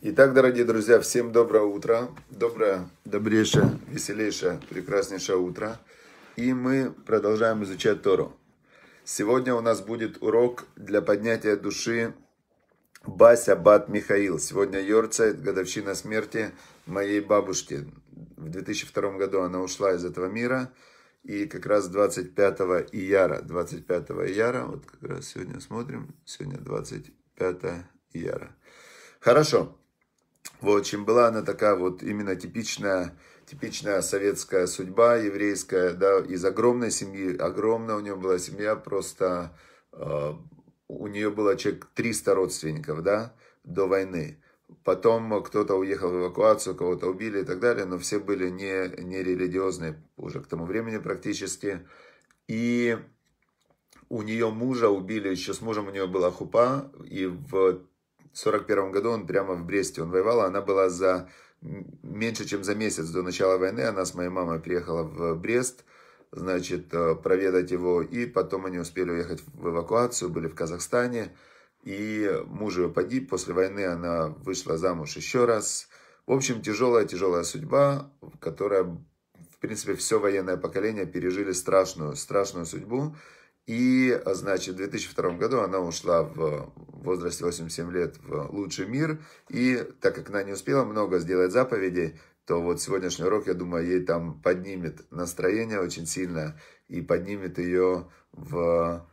Итак, дорогие друзья, всем доброе утро. Доброе, добрейшее, веселейшее, прекраснейшее утро. И мы продолжаем изучать Тору. Сегодня у нас будет урок для поднятия души Бася Бат Михаил. Сегодня Йорцайт, годовщина смерти моей бабушки. В 2002 году она ушла из этого мира. И как раз 25 ияра, 25 ияра, вот как раз сегодня смотрим, сегодня 25 ияра. Хорошо. Вот, чем была она такая вот именно типичная, типичная советская судьба, еврейская, да, из огромной семьи, огромная у нее была семья, просто э, у нее было человек 300 родственников, да, до войны. Потом кто-то уехал в эвакуацию, кого-то убили и так далее, но все были не, не религиозные уже к тому времени практически. И у нее мужа убили, еще с мужем у нее была хупа, и в в 1941 году он прямо в Бресте он воевал, а она была за меньше, чем за месяц до начала войны, она с моей мамой приехала в Брест, значит, э, проведать его, и потом они успели уехать в эвакуацию, были в Казахстане, и муж ее погиб, после войны она вышла замуж еще раз. В общем, тяжелая-тяжелая судьба, которая, в принципе, все военное поколение пережили страшную, страшную судьбу. И, а, значит, в 2002 году она ушла в, возрасте 8-7 лет в лучший мир. И так как она не успела много сделать заповедей, то вот сегодняшний урок, я думаю, ей там поднимет настроение очень сильно и поднимет ее в,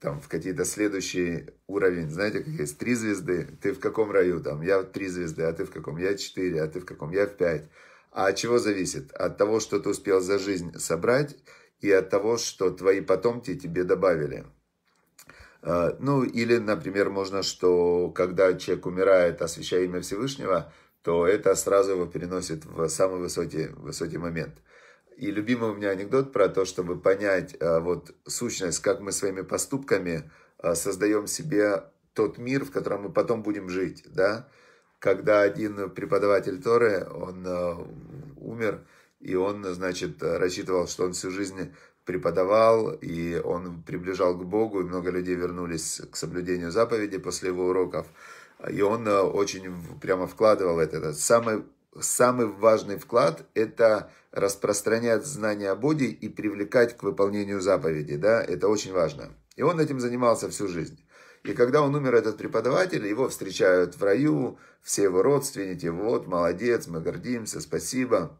там, в какие-то следующие уровень. Знаете, как есть три звезды, ты в каком раю там? Я три звезды, а ты в каком? Я четыре, а ты в каком? Я в пять. А от чего зависит? От того, что ты успел за жизнь собрать и от того, что твои потомки тебе добавили. А, ну, или, например, можно, что когда человек умирает, освящая имя Всевышнего, то это сразу его переносит в самый высокий, высокий момент. И любимый у меня анекдот про то, чтобы понять а, вот сущность, как мы своими поступками а, создаем себе тот мир, в котором мы потом будем жить, да. Когда один преподаватель Торы, он умер, и он, значит, рассчитывал, что он всю жизнь преподавал, и он приближал к Богу, и много людей вернулись к соблюдению заповеди после его уроков. И он э, очень прямо вкладывал это. Самый, самый важный вклад – это распространять знания о Боге и привлекать к выполнению заповеди. Да? Это очень важно. И он этим занимался всю жизнь. И когда он умер, этот преподаватель, его встречают в раю, все его родственники, вот, молодец, мы гордимся, спасибо,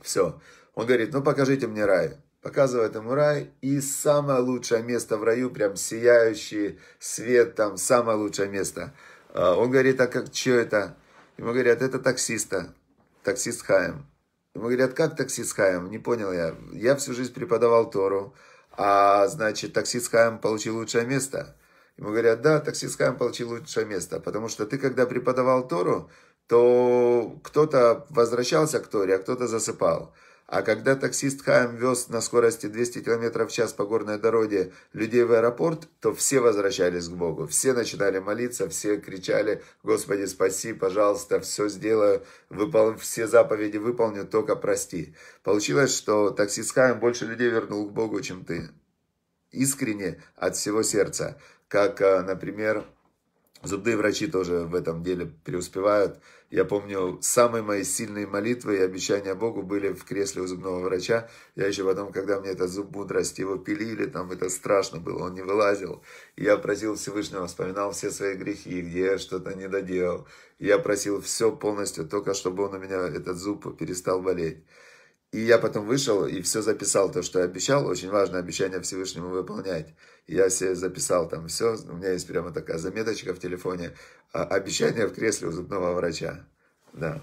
все. Он говорит, ну покажите мне рай показывает ему рай, и самое лучшее место в раю, прям сияющий свет там, самое лучшее место. А, он говорит, а как, что это? Ему говорят, это таксиста, таксист Хаем. Ему говорят, как таксист Хаем? Не понял я. Я всю жизнь преподавал Тору, а значит, таксист Хаем получил лучшее место. Ему говорят, да, таксист Хаем получил лучшее место, потому что ты, когда преподавал Тору, то кто-то возвращался к Торе, а кто-то засыпал. А когда таксист Хайм вез на скорости 200 км в час по горной дороге людей в аэропорт, то все возвращались к Богу. Все начинали молиться, все кричали, «Господи, спаси, пожалуйста, все сделаю, выпол... все заповеди выполню, только прости». Получилось, что таксист Хайм больше людей вернул к Богу, чем ты. Искренне, от всего сердца. Как, а, например, Зубные врачи тоже в этом деле преуспевают. Я помню, самые мои сильные молитвы и обещания Богу были в кресле у зубного врача. Я еще потом, когда мне этот зуб мудрость, его пилили, там это страшно было, он не вылазил. Я просил Всевышнего, вспоминал все свои грехи, где я что-то не доделал. Я просил все полностью, только чтобы он у меня, этот зуб, перестал болеть. И я потом вышел и все записал, то, что я обещал. Очень важно обещание Всевышнему выполнять. И я все записал там все. У меня есть прямо такая заметочка в телефоне. А, обещание в кресле у зубного врача. Да.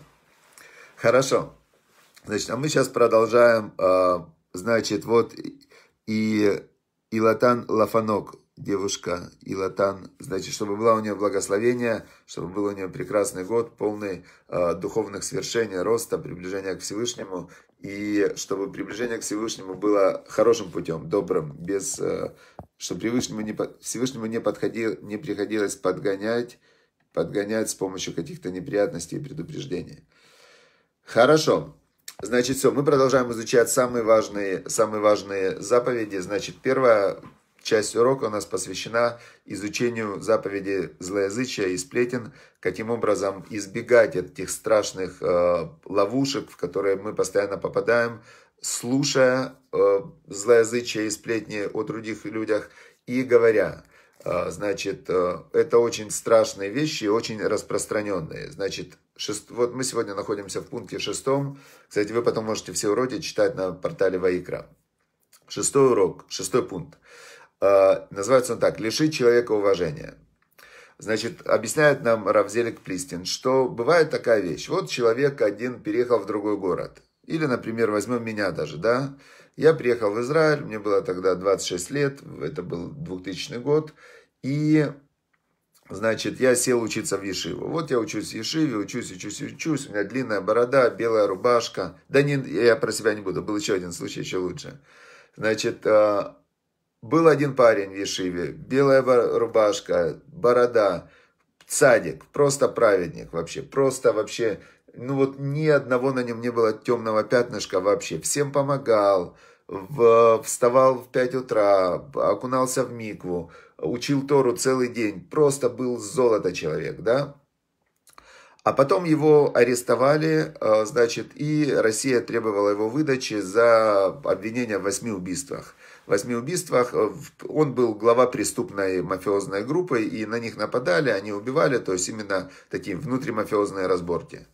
Хорошо. Значит, а мы сейчас продолжаем. А, значит, вот и Илатан Лафанок, девушка Илатан, значит, чтобы было у нее благословение, чтобы был у нее прекрасный год, полный а, духовных свершений, роста, приближения к Всевышнему, и чтобы приближение к Всевышнему было хорошим путем, добрым, без, э, чтобы Всевышнему не, Всевышнему не, подходил, не приходилось подгонять, подгонять с помощью каких-то неприятностей и предупреждений. Хорошо. Значит, все, мы продолжаем изучать самые важные, самые важные заповеди. Значит, первое, Часть урока у нас посвящена изучению заповеди злоязычия и сплетен, каким образом избегать этих страшных э, ловушек, в которые мы постоянно попадаем, слушая э, злоязычие и сплетни о других людях и говоря. Э, значит, э, это очень страшные вещи, очень распространенные. Значит, шест... вот мы сегодня находимся в пункте шестом. Кстати, вы потом можете все уроки читать на портале Ваикра. Шестой урок, шестой пункт. Э, называется он так «Лишить человека уважения». Значит, объясняет нам Равзелик Плистин, что бывает такая вещь. Вот человек один переехал в другой город. Или, например, возьмем меня даже, да? Я приехал в Израиль, мне было тогда 26 лет, это был 2000 год. И, значит, я сел учиться в Ешиву. Вот я учусь в Ешиве, учусь, учусь, учусь. У меня длинная борода, белая рубашка. Да не, я про себя не буду, был еще один случай, еще лучше. Значит, э, был один парень в Ешиве, белая рубашка, борода, цадик, просто праведник вообще, просто вообще, ну вот ни одного на нем не было темного пятнышка вообще. Всем помогал, в, вставал в 5 утра, окунался в микву, учил Тору целый день, просто был золото человек, да? А потом его арестовали, э, значит, и Россия требовала его выдачи за обвинение в восьми убийствах – восьми убийствах э, он был глава преступной мафиозной группы, и на них нападали, они убивали, то есть именно такие внутримафиозные разборки.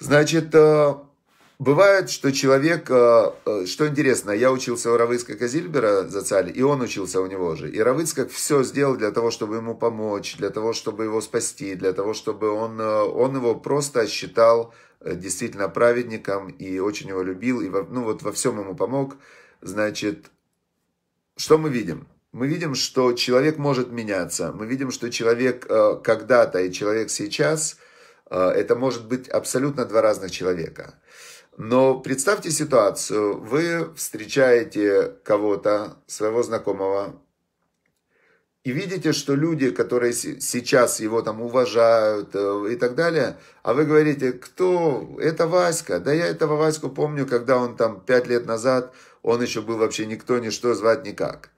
Значит, э, бывает, что человек, э, что интересно, я учился у Равыцкака Зильбера Зацали, и он учился у него же. И Равыцкак все сделал для того, чтобы ему помочь, для того, чтобы его спасти, для того, чтобы он, он его просто считал действительно праведником и очень его любил, и во, ну вот во всем ему помог. Значит, что мы видим? Мы видим, что человек может меняться. Мы видим, что человек э, когда-то и человек сейчас э, – это может быть абсолютно два разных человека. Но представьте ситуацию, вы встречаете кого-то, своего знакомого, и видите, что люди, которые сейчас его там уважают э, и так далее, а вы говорите, кто? Это Васька. Да я этого Ваську помню, когда он там пять лет назад, он еще был вообще никто, ничто, звать никак.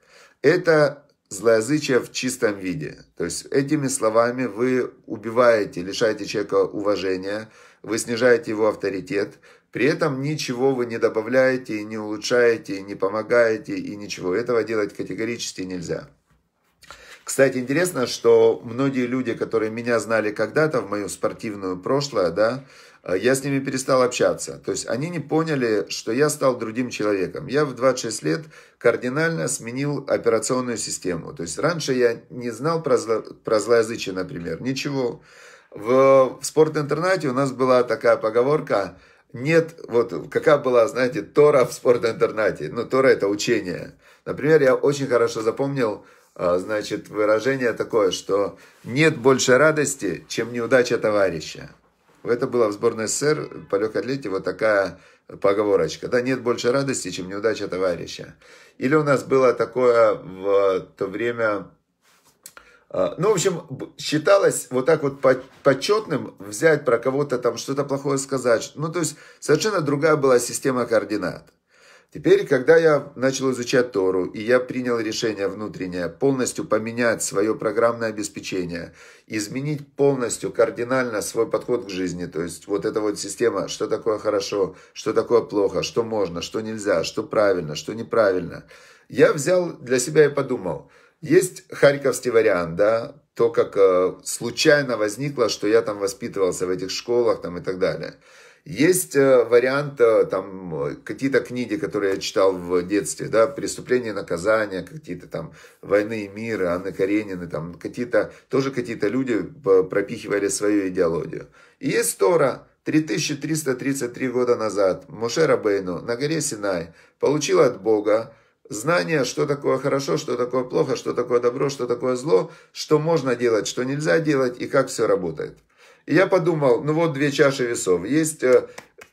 Это злоязычие в чистом виде. То есть этими словами вы убиваете, лишаете человека уважения, вы снижаете его авторитет, при этом ничего вы не добавляете, не улучшаете, не помогаете, и ничего. Этого делать категорически нельзя. Кстати, интересно, что многие люди, которые меня знали когда-то в мою спортивную прошлое, да, э, я с ними перестал общаться. То есть они не поняли, что я стал другим человеком. Я в 26 лет кардинально сменил операционную систему. То есть раньше я не знал про, зло, про злоязычие, например, ничего. В, в спортинтернате у нас была такая поговорка, нет, вот какая была, знаете, Тора в спортинтернате. Ну, Тора это учение. Например, я очень хорошо запомнил, а, значит, выражение такое, что нет больше радости, чем неудача товарища. Это было в сборной СССР по легкой атлетике вот такая поговорочка. Да, нет больше радости, чем неудача товарища. Или у нас было такое в то время... А, ну, в общем, считалось вот так вот почетным взять про кого-то там что-то плохое сказать. Ну, то есть, совершенно другая была система координат. Теперь, когда я начал изучать Тору, и я принял решение внутреннее полностью поменять свое программное обеспечение, изменить полностью кардинально свой подход к жизни, то есть вот эта вот система, что такое хорошо, что такое плохо, что можно, что нельзя, что правильно, что неправильно, я взял для себя и подумал, есть харьковский вариант, да, то, как э, случайно возникло, что я там воспитывался в этих школах там и так далее – есть э, вариант, э, там, какие-то книги, которые я читал в детстве, да, «Преступление и наказание», какие-то там «Войны и мира», Анны Каренины, там, какие-то, тоже какие-то люди пропихивали свою идеологию. И есть Тора, 3333 года назад Моше Рабейну на горе Синай получил от Бога знание, что такое хорошо, что такое плохо, что такое добро, что такое зло, что можно делать, что нельзя делать и как все работает я подумал, ну вот две чаши весов. Есть э,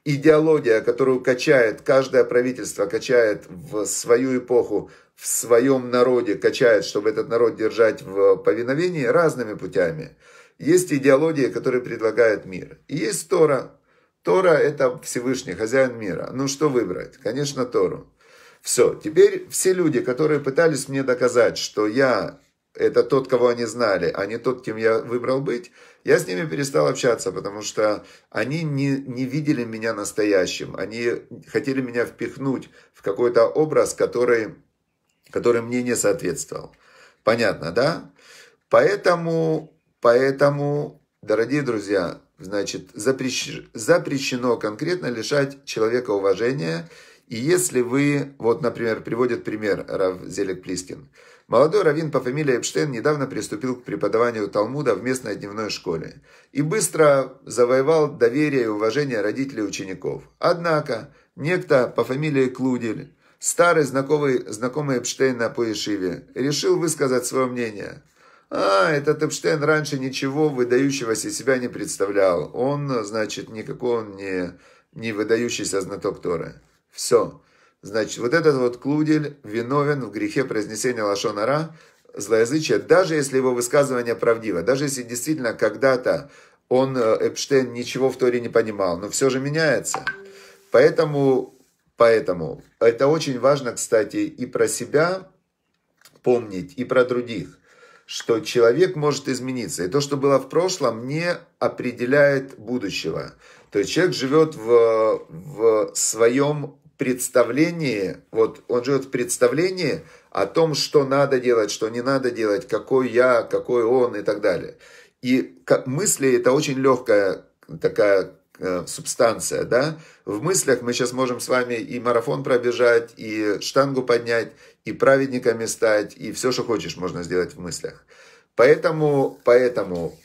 идеология, которую качает, каждое правительство качает в свою эпоху, в своем народе качает, чтобы этот народ держать в повиновении разными путями. Есть идеология, которая предлагает мир. И есть Тора. Тора – это Всевышний, хозяин мира. Ну что выбрать? Конечно, Тору. Все, теперь все люди, которые пытались мне доказать, что я – это тот, кого они знали, а не тот, кем я выбрал быть – я с ними перестал общаться, потому что они не, не видели меня настоящим. Они хотели меня впихнуть в какой-то образ, который, который мне не соответствовал. Понятно, да? Поэтому, поэтому, дорогие друзья, значит, запрещено, запрещено конкретно лишать человека уважения. И если вы, вот, например, приводит пример Рав Зелик Плискин, Молодой раввин по фамилии Эпштейн недавно приступил к преподаванию Талмуда в местной дневной школе и быстро завоевал доверие и уважение родителей учеников. Однако, некто по фамилии Клудель, старый знакомый, знакомый Эпштейна по Ишиве, решил высказать свое мнение. А, этот Эпштейн раньше ничего выдающегося себя не представлял. Он, значит, никакой он не, не выдающийся знаток Торы. Все. Значит, вот этот вот Клудель виновен в грехе произнесения лошонара, злоязычия, даже если его высказывание правдиво, даже если действительно когда-то он, э, Эпштейн, ничего в Торе не понимал, но все же меняется. Поэтому, поэтому это очень важно, кстати, и про себя помнить, и про других, что человек может измениться. И то, что было в прошлом, не определяет будущего. То есть человек живет в, в своем представлении, вот он живет в представлении о том, что надо делать, что не надо делать, какой я, какой он и так далее. И мысли это очень легкая такая э, субстанция, да, в мыслях мы сейчас можем с вами и марафон пробежать, и штангу поднять, и праведниками стать, и все, что хочешь, можно сделать в мыслях. Поэтому, поэтому,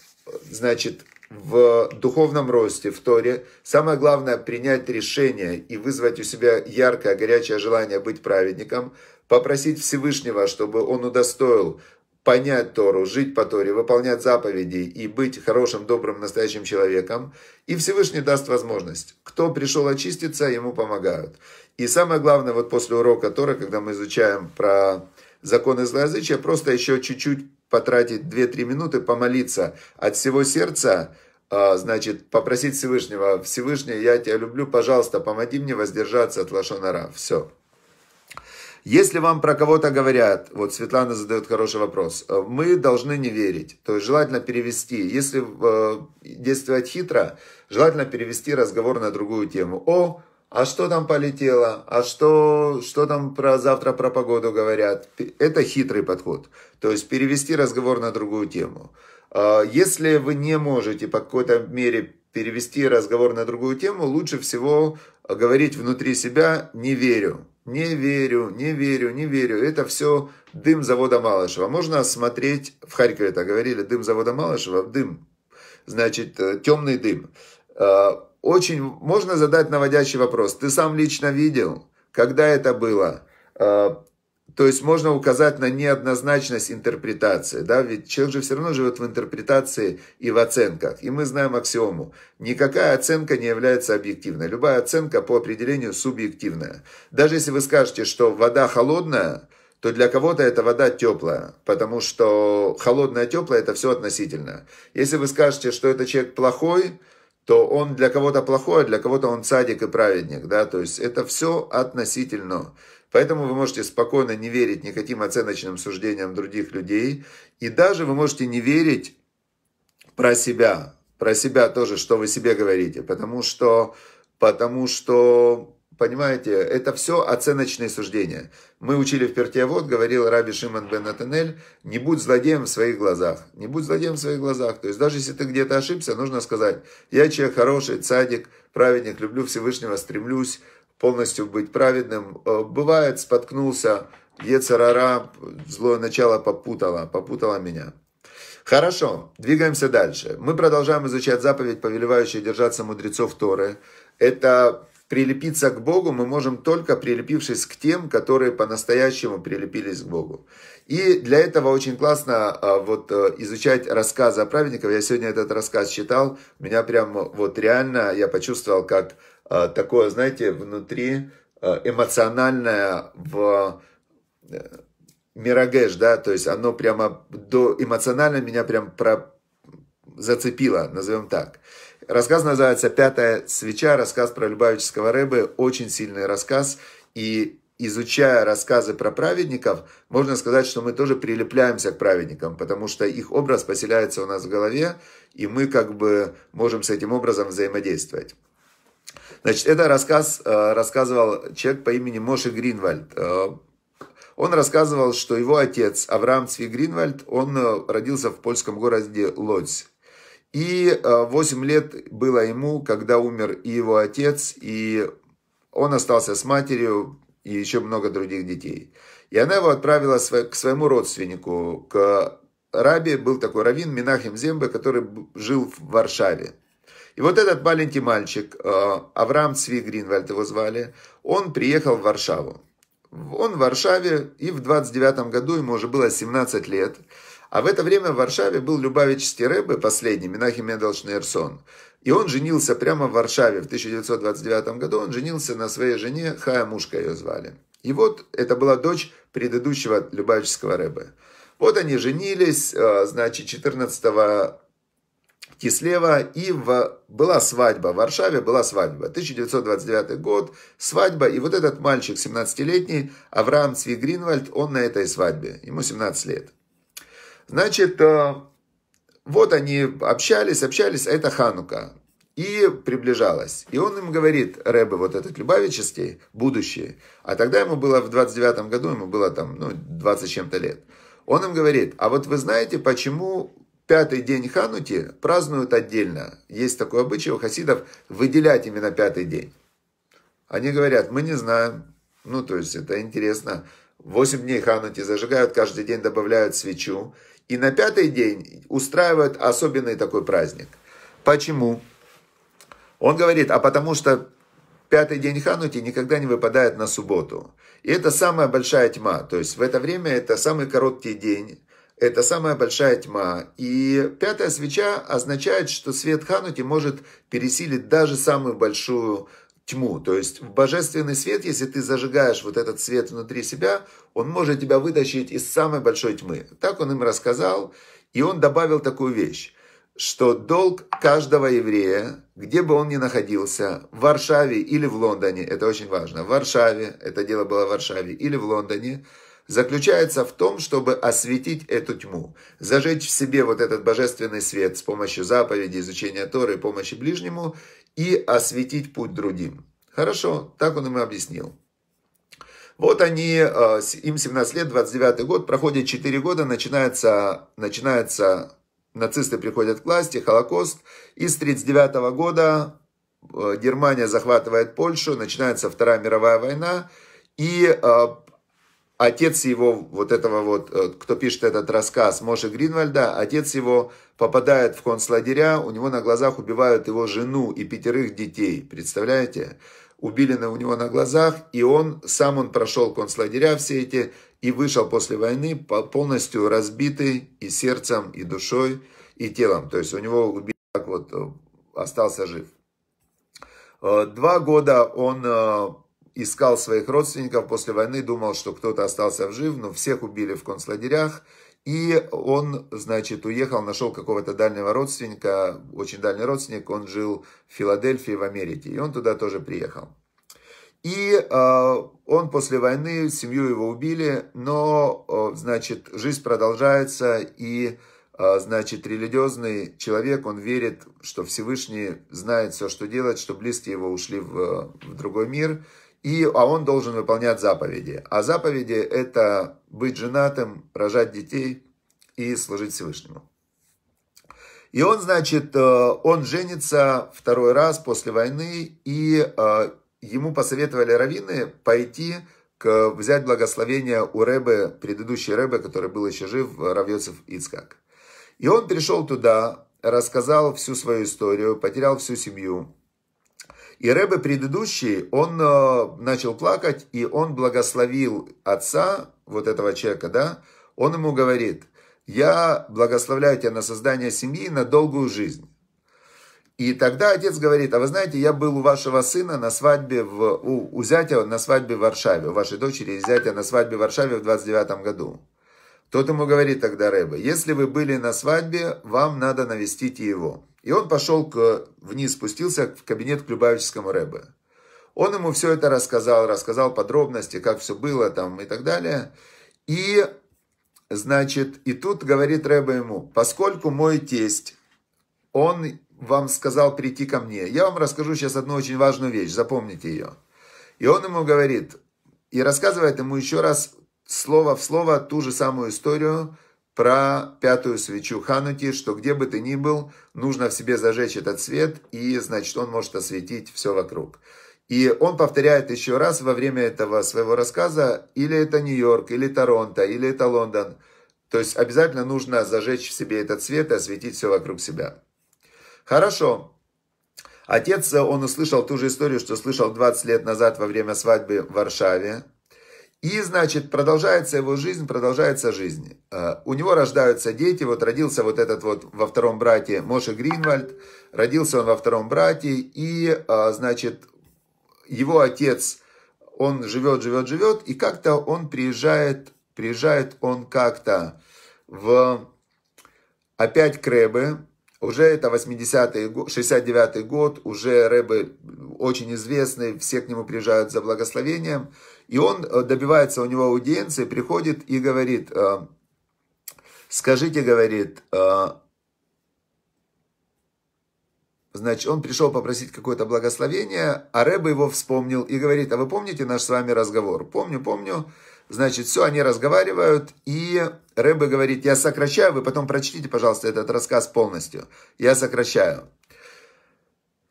значит, в духовном росте, в Торе. Самое главное – принять решение и вызвать у себя яркое, горячее желание быть праведником, попросить Всевышнего, чтобы он удостоил понять Тору, жить по Торе, выполнять заповеди и быть хорошим, добрым, настоящим человеком. И Всевышний даст возможность. Кто пришел очиститься, ему помогают. И самое главное, вот после урока Тора, когда мы изучаем про законы злоязычия, просто еще чуть-чуть потратить 2-3 минуты, помолиться от всего сердца, а, значит, попросить Всевышнего, Всевышний, я тебя люблю, пожалуйста, помоги мне воздержаться от лошонара. Все. Если вам про кого-то говорят, вот Светлана задает хороший вопрос, э, мы должны не верить, то есть желательно перевести, если э, действовать хитро, желательно перевести разговор на другую тему. О, а что там полетело, а что, что там про завтра про погоду говорят. Это хитрый подход. То есть перевести разговор на другую тему. А если вы не можете по какой-то мере перевести разговор на другую тему, лучше всего говорить внутри себя «не верю». Не верю, не верю, не верю. Это все дым завода Малышева. Можно осмотреть, в Харькове это говорили, дым завода Малышева, дым. Значит, э, темный дым а очень можно задать наводящий вопрос. Ты сам лично видел, когда это было? А, то есть можно указать на неоднозначность интерпретации, да, ведь человек же все равно живет в интерпретации и в оценках. И мы знаем аксиому, никакая оценка не является объективной, любая оценка по определению субъективная. Даже если вы скажете, что вода холодная, то для кого-то эта вода теплая, потому что холодная, теплая – это все относительно. Если вы скажете, что этот человек плохой, то он для кого-то плохой, а для кого-то он садик и праведник, да, то есть это все относительно. Поэтому вы можете спокойно не верить никаким оценочным суждениям других людей, и даже вы можете не верить про себя, про себя тоже, что вы себе говорите, потому что, потому что Понимаете, это все оценочные суждения. Мы учили в перте, вот говорил Раби Шимон бен Атанель, не будь злодеем в своих глазах. Не будь злодеем в своих глазах. То есть даже если ты где-то ошибся, нужно сказать, я человек хороший, цадик, праведник, люблю Всевышнего, стремлюсь полностью быть праведным. Э, бывает, споткнулся, Ецарара, злое начало попутало, попутало меня. Хорошо, двигаемся дальше. Мы продолжаем изучать заповедь, повелевающую держаться мудрецов Торы. Это Прилепиться к Богу мы можем только прилепившись к тем, которые по-настоящему прилепились к Богу. И для этого очень классно а, вот э, изучать рассказы о праведниках. Я сегодня этот рассказ читал, меня прям вот реально я почувствовал, как а, такое, знаете, внутри а, эмоциональное в э, Мирагеш, да, то есть оно прямо до, эмоционально меня прям про, зацепило, назовем так. Рассказ называется «Пятая свеча», рассказ про Любавического Рэбы, очень сильный рассказ. И изучая рассказы про праведников, можно сказать, что мы тоже прилепляемся к праведникам, потому что их образ поселяется у нас в голове, и мы как бы можем с этим образом взаимодействовать. Значит, это рассказ э, рассказывал человек по имени Моши Гринвальд. Э, он рассказывал, что его отец Авраам Цви Гринвальд, он э, родился в польском городе Лодзь. И 8 э, лет было ему, когда умер и его отец, и он остался с матерью и еще много других детей. И она его отправила к своему родственнику, к рабе был такой раввин Минахим Зембе, который жил в Варшаве. И вот этот маленький мальчик, э, Авраам Цви Гринвальд его звали, он приехал в Варшаву. Он в Варшаве, и в 29 году ему уже было 17 лет – а в это время в Варшаве был Любавичский Рэбе, последний, Менахим Мендел Шнейрсон. И он женился прямо в Варшаве в 1929 году. Он женился на своей жене, Хая Мушка ее звали. И вот это была дочь предыдущего Любавического Рэбе. Вот они женились, э, значит, 14 Кислева, и в... была свадьба, в Варшаве была свадьба, 1929 год, свадьба, и вот этот мальчик, 17-летний, Авраам Цвигринвальд, он на этой свадьбе, ему 17 лет. Значит, э, вот они общались, общались, это Ханука. И приближалась. И он им говорит, Рэбе, вот этот Любавический, будущее. А тогда ему было в 29 году, ему было там, ну, 20 чем-то лет. Он им говорит, а вот вы знаете, почему пятый день Ханути празднуют отдельно? Есть такой обычай у хасидов выделять именно пятый день. Они говорят, мы не знаем. Ну, то есть, это интересно. Восемь дней Ханути зажигают, каждый день добавляют свечу. И на пятый день устраивают особенный такой праздник. Почему? Он говорит, а потому что пятый день Ханути никогда не выпадает на субботу. И это самая большая тьма. То есть в это время это самый короткий день. Это самая большая тьма. И пятая свеча означает, что свет Ханути может пересилить даже самую большую тьму. То есть в божественный свет, если ты зажигаешь вот этот свет внутри себя, он может тебя вытащить из самой большой тьмы. Так он им рассказал, и он добавил такую вещь, что долг каждого еврея, где бы он ни находился, в Варшаве или в Лондоне, это очень важно, в Варшаве, это дело было в Варшаве или в Лондоне, заключается в том, чтобы осветить эту тьму, зажечь в себе вот этот божественный свет с помощью заповеди, изучения Торы, помощи ближнему, и осветить путь другим. Хорошо, так он им и объяснил. Вот они, э, им 17 лет, 29 год, проходит 4 года, начинается, начинается, нацисты приходят к власти, Холокост, и с 39 -го года э, Германия захватывает Польшу, начинается Вторая мировая война, и э, отец его, вот этого вот, э, кто пишет этот рассказ, Моше Гринвальда, отец его попадает в концлагеря, у него на глазах убивают его жену и пятерых детей, представляете? Убили на, у него на глазах, и он, сам он прошел концлагеря все эти, и вышел после войны полностью разбитый и сердцем, и душой, и телом. То есть у него убили, так вот, э, остался жив. Э, два года он искал своих родственников после войны, думал, что кто-то остался в жив, но всех убили в концлагерях. И он, значит, уехал, нашел какого-то дальнего родственника, очень дальний родственник, он жил в Филадельфии, в Америке, и он туда тоже приехал. И э, он после войны, семью его убили, но, э, значит, жизнь продолжается, и, э, значит, религиозный человек, он верит, что Всевышний знает все, что делать, что близкие его ушли в, в другой мир, и, а он должен выполнять заповеди. А заповеди – это быть женатым, рожать детей и служить Всевышнему. И он, значит, э, он женится второй раз после войны, и э, ему посоветовали раввины пойти к, взять благословение у Рэбе, предыдущий Рэбе, который был еще жив, Равьёцев Ицкак. И он пришел туда, рассказал всю свою историю, потерял всю семью, и Рэбе предыдущий, он э, начал плакать, и он благословил отца, вот этого человека, да, он ему говорит, я благословляю тебя на создание семьи, на долгую жизнь. И тогда отец говорит, а вы знаете, я был у вашего сына на свадьбе, в, у, у зятя на свадьбе в Варшаве, у вашей дочери и зятя на свадьбе в Варшаве в 29 году. Тот ему говорит тогда Рэбе, если вы были на свадьбе, вам надо навестить его. И он пошел к, вниз, спустился в кабинет к Любавическому Рэбе. Он ему все это рассказал, рассказал подробности, как все было там и так далее. И, значит, и тут говорит Рэбе ему, поскольку мой тесть, он вам сказал прийти ко мне, я вам расскажу сейчас одну очень важную вещь, запомните ее. И он ему говорит, и рассказывает ему еще раз слово в слово ту же самую историю, про пятую свечу Хануки, что где бы ты ни был, нужно в себе зажечь этот свет, и, значит, он может осветить все вокруг. И он повторяет еще раз во время этого своего рассказа, или это Нью-Йорк, или Торонто, или это Лондон. То есть обязательно нужно зажечь в себе этот свет и осветить все вокруг себя. Хорошо. Отец, он услышал ту же историю, что слышал 20 лет назад во время свадьбы в Варшаве. И, значит, продолжается его жизнь, продолжается жизнь. Э, у него рождаются дети. Вот родился вот этот вот во втором брате Моше Гринвальд. Родился он во втором брате. И, э, значит, его отец, он живет, живет, живет. И как-то он приезжает, приезжает он как-то в опять к Уже это 80-й 69-й год. Уже Рэбе очень известный. Все к нему приезжают за благословением. И он э, добивается у него аудиенции, приходит и говорит, э, скажите, говорит, э, Значит, он пришел попросить какое-то благословение, а Рэба его вспомнил и говорит, а вы помните наш с вами разговор? Помню, помню. Значит, все, они разговаривают, и Рэба говорит, я сокращаю, вы потом прочтите, пожалуйста, этот рассказ полностью. Я сокращаю.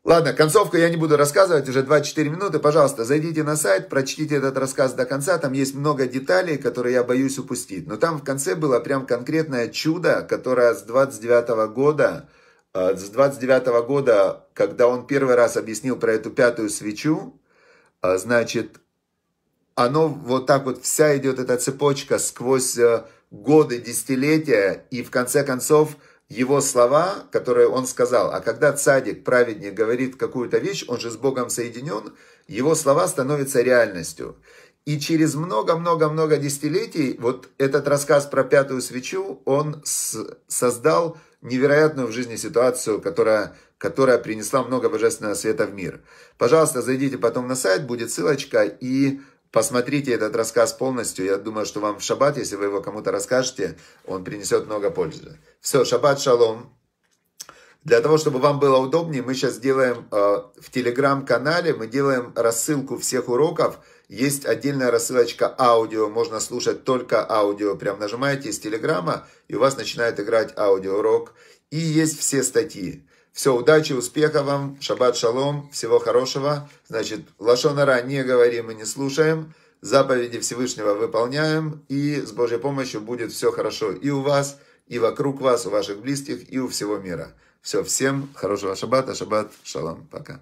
Ладно, концовку я не буду рассказывать, уже 24 минуты. Пожалуйста, зайдите на сайт, прочтите этот рассказ до конца. Там есть много деталей, которые я боюсь упустить. Но там в конце было прям конкретное чудо, которое с 29 -го года, э, с 29 -го года, когда он первый раз объяснил про эту пятую свечу, э, значит, оно вот так вот вся идет эта цепочка сквозь э, годы, десятилетия, и в конце концов – его слова, которые он сказал. А когда цадик, праведник, говорит какую-то вещь, он же с Богом соединен, его слова становятся реальностью. И через много-много-много десятилетий вот этот рассказ про пятую свечу, он создал невероятную в жизни ситуацию, которая, которая принесла много божественного света в мир. Пожалуйста, зайдите потом на сайт, будет ссылочка, и Посмотрите этот рассказ полностью. Я думаю, что вам в шаббат, если вы его кому-то расскажете, он принесет много пользы. Все, шаббат шалом. Для того, чтобы вам было удобнее, мы сейчас делаем э, в телеграм-канале, мы делаем рассылку всех уроков. Есть отдельная рассылочка аудио, можно слушать только аудио. Прям нажимаете из телеграма, и у вас начинает играть аудиоурок. И есть все статьи. Все, удачи, успеха вам, шаббат шалом, всего хорошего. Значит, лошонара не говорим и не слушаем, заповеди Всевышнего выполняем, и с Божьей помощью будет все хорошо и у вас, и вокруг вас, у ваших близких, и у всего мира. Все, всем хорошего шаббата, шаббат шалом, пока.